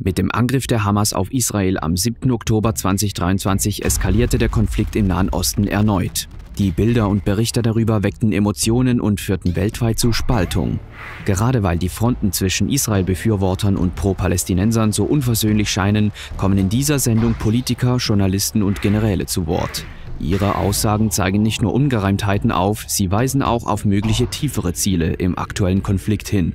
Mit dem Angriff der Hamas auf Israel am 7. Oktober 2023 eskalierte der Konflikt im Nahen Osten erneut. Die Bilder und Berichte darüber weckten Emotionen und führten weltweit zu Spaltung. Gerade weil die Fronten zwischen Israel-Befürwortern und Pro-Palästinensern so unversöhnlich scheinen, kommen in dieser Sendung Politiker, Journalisten und Generäle zu Wort. Ihre Aussagen zeigen nicht nur Ungereimtheiten auf, sie weisen auch auf mögliche tiefere Ziele im aktuellen Konflikt hin.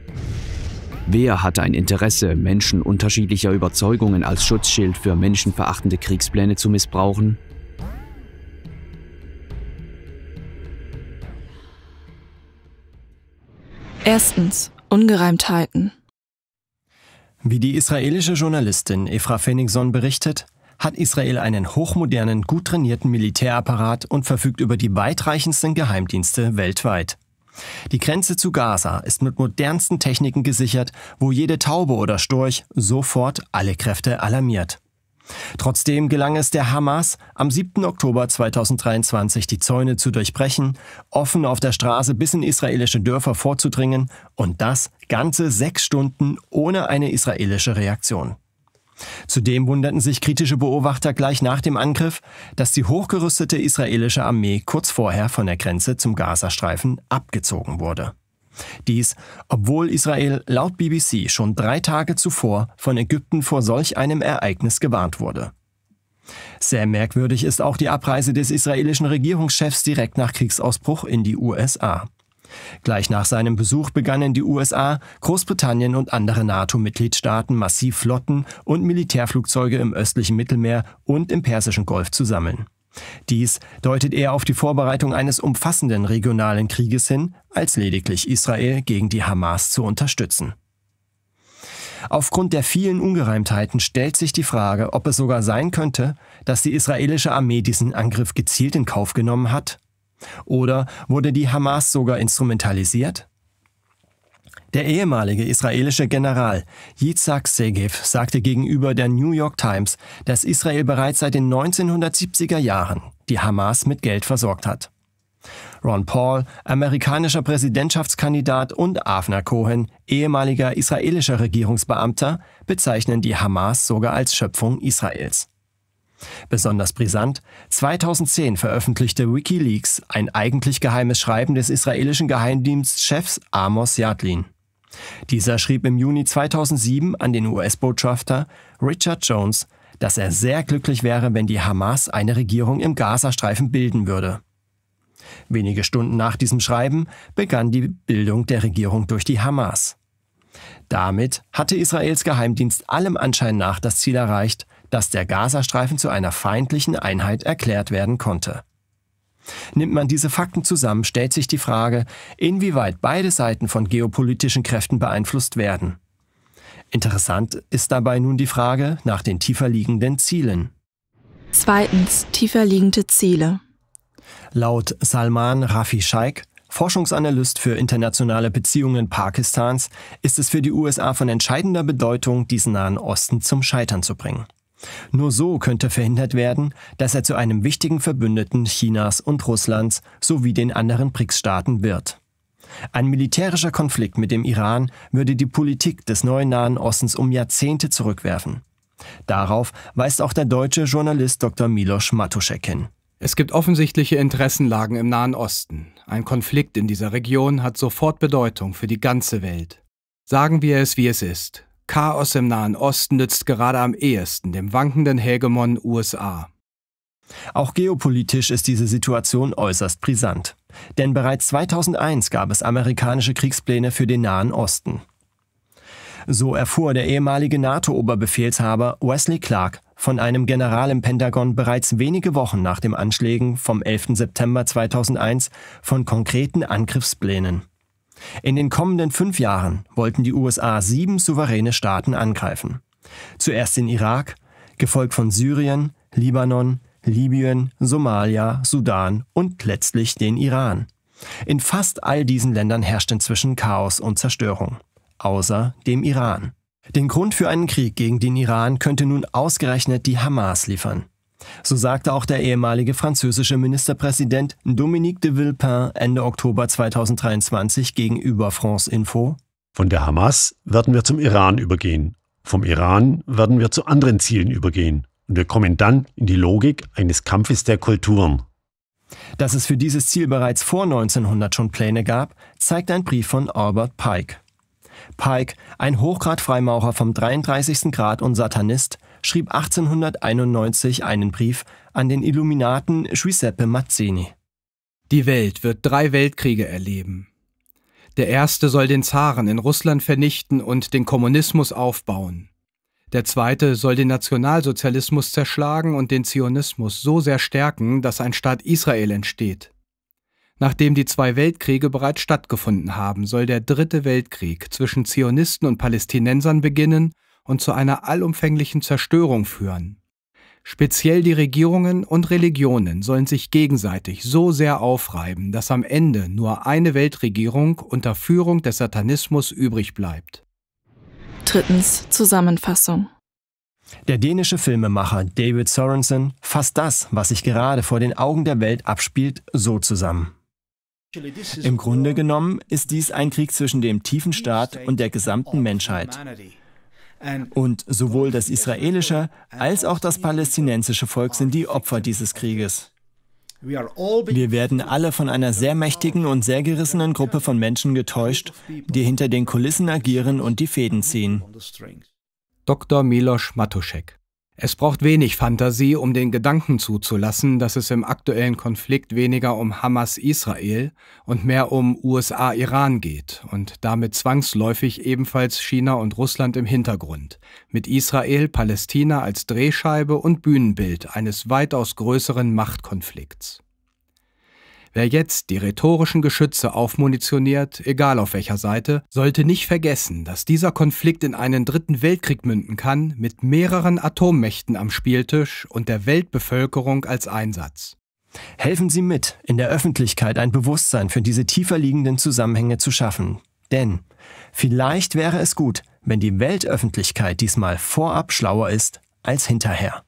Wer hat ein Interesse, Menschen unterschiedlicher Überzeugungen als Schutzschild für menschenverachtende Kriegspläne zu missbrauchen? Erstens Ungereimtheiten. Wie die israelische Journalistin Efra Fenningson berichtet, hat Israel einen hochmodernen, gut trainierten Militärapparat und verfügt über die weitreichendsten Geheimdienste weltweit. Die Grenze zu Gaza ist mit modernsten Techniken gesichert, wo jede Taube oder Storch sofort alle Kräfte alarmiert. Trotzdem gelang es der Hamas, am 7. Oktober 2023 die Zäune zu durchbrechen, offen auf der Straße bis in israelische Dörfer vorzudringen und das ganze sechs Stunden ohne eine israelische Reaktion. Zudem wunderten sich kritische Beobachter gleich nach dem Angriff, dass die hochgerüstete israelische Armee kurz vorher von der Grenze zum Gazastreifen abgezogen wurde. Dies, obwohl Israel laut BBC schon drei Tage zuvor von Ägypten vor solch einem Ereignis gewarnt wurde. Sehr merkwürdig ist auch die Abreise des israelischen Regierungschefs direkt nach Kriegsausbruch in die USA. Gleich nach seinem Besuch begannen die USA, Großbritannien und andere NATO-Mitgliedstaaten massiv Flotten und Militärflugzeuge im östlichen Mittelmeer und im Persischen Golf zu sammeln. Dies deutet eher auf die Vorbereitung eines umfassenden regionalen Krieges hin, als lediglich Israel gegen die Hamas zu unterstützen. Aufgrund der vielen Ungereimtheiten stellt sich die Frage, ob es sogar sein könnte, dass die israelische Armee diesen Angriff gezielt in Kauf genommen hat oder wurde die Hamas sogar instrumentalisiert? Der ehemalige israelische General Yitzhak Segev sagte gegenüber der New York Times, dass Israel bereits seit den 1970er Jahren die Hamas mit Geld versorgt hat. Ron Paul, amerikanischer Präsidentschaftskandidat und Avner Cohen, ehemaliger israelischer Regierungsbeamter, bezeichnen die Hamas sogar als Schöpfung Israels. Besonders brisant, 2010 veröffentlichte Wikileaks ein eigentlich geheimes Schreiben des israelischen Geheimdienstchefs Amos Yadlin. Dieser schrieb im Juni 2007 an den US-Botschafter Richard Jones, dass er sehr glücklich wäre, wenn die Hamas eine Regierung im Gazastreifen bilden würde. Wenige Stunden nach diesem Schreiben begann die Bildung der Regierung durch die Hamas. Damit hatte Israels Geheimdienst allem Anschein nach das Ziel erreicht, dass der Gazastreifen zu einer feindlichen Einheit erklärt werden konnte. Nimmt man diese Fakten zusammen, stellt sich die Frage, inwieweit beide Seiten von geopolitischen Kräften beeinflusst werden. Interessant ist dabei nun die Frage nach den tiefer liegenden Zielen. Zweitens, tiefer liegende Ziele. Laut Salman Rafi Shaikh, Forschungsanalyst für internationale Beziehungen Pakistans, ist es für die USA von entscheidender Bedeutung, diesen Nahen Osten zum Scheitern zu bringen. Nur so könnte verhindert werden, dass er zu einem wichtigen Verbündeten Chinas und Russlands sowie den anderen BRICS-Staaten wird. Ein militärischer Konflikt mit dem Iran würde die Politik des neuen Nahen Ostens um Jahrzehnte zurückwerfen. Darauf weist auch der deutsche Journalist Dr. Milos Matuschek hin. Es gibt offensichtliche Interessenlagen im Nahen Osten. Ein Konflikt in dieser Region hat sofort Bedeutung für die ganze Welt. Sagen wir es, wie es ist. Chaos im Nahen Osten nützt gerade am ehesten dem wankenden Hegemon USA. Auch geopolitisch ist diese Situation äußerst brisant. Denn bereits 2001 gab es amerikanische Kriegspläne für den Nahen Osten. So erfuhr der ehemalige NATO-Oberbefehlshaber Wesley Clark von einem General im Pentagon bereits wenige Wochen nach dem Anschlägen vom 11. September 2001 von konkreten Angriffsplänen. In den kommenden fünf Jahren wollten die USA sieben souveräne Staaten angreifen. Zuerst den Irak, gefolgt von Syrien, Libanon, Libyen, Somalia, Sudan und letztlich den Iran. In fast all diesen Ländern herrscht inzwischen Chaos und Zerstörung, außer dem Iran. Den Grund für einen Krieg gegen den Iran könnte nun ausgerechnet die Hamas liefern. So sagte auch der ehemalige französische Ministerpräsident Dominique de Villepin Ende Oktober 2023 gegenüber France Info. Von der Hamas werden wir zum Iran übergehen. Vom Iran werden wir zu anderen Zielen übergehen. Und wir kommen dann in die Logik eines Kampfes der Kulturen. Dass es für dieses Ziel bereits vor 1900 schon Pläne gab, zeigt ein Brief von Albert Pike. Pike, ein Hochgrad-Freimaurer vom 33. Grad und Satanist, schrieb 1891 einen Brief an den Illuminaten Giuseppe Mazzini. Die Welt wird drei Weltkriege erleben. Der erste soll den Zaren in Russland vernichten und den Kommunismus aufbauen. Der zweite soll den Nationalsozialismus zerschlagen und den Zionismus so sehr stärken, dass ein Staat Israel entsteht. Nachdem die zwei Weltkriege bereits stattgefunden haben, soll der dritte Weltkrieg zwischen Zionisten und Palästinensern beginnen und zu einer allumfänglichen Zerstörung führen. Speziell die Regierungen und Religionen sollen sich gegenseitig so sehr aufreiben, dass am Ende nur eine Weltregierung unter Führung des Satanismus übrig bleibt. Drittens Zusammenfassung. Der dänische Filmemacher David Sorensen fasst das, was sich gerade vor den Augen der Welt abspielt, so zusammen. Im Grunde genommen ist dies ein Krieg zwischen dem tiefen Staat und der gesamten Menschheit. Und sowohl das israelische als auch das palästinensische Volk sind die Opfer dieses Krieges. Wir werden alle von einer sehr mächtigen und sehr gerissenen Gruppe von Menschen getäuscht, die hinter den Kulissen agieren und die Fäden ziehen. Dr. Milos Matuschek es braucht wenig Fantasie, um den Gedanken zuzulassen, dass es im aktuellen Konflikt weniger um Hamas-Israel und mehr um USA-Iran geht und damit zwangsläufig ebenfalls China und Russland im Hintergrund, mit Israel, Palästina als Drehscheibe und Bühnenbild eines weitaus größeren Machtkonflikts. Wer jetzt die rhetorischen Geschütze aufmunitioniert, egal auf welcher Seite, sollte nicht vergessen, dass dieser Konflikt in einen dritten Weltkrieg münden kann, mit mehreren Atommächten am Spieltisch und der Weltbevölkerung als Einsatz. Helfen Sie mit, in der Öffentlichkeit ein Bewusstsein für diese tiefer liegenden Zusammenhänge zu schaffen. Denn vielleicht wäre es gut, wenn die Weltöffentlichkeit diesmal vorab schlauer ist als hinterher.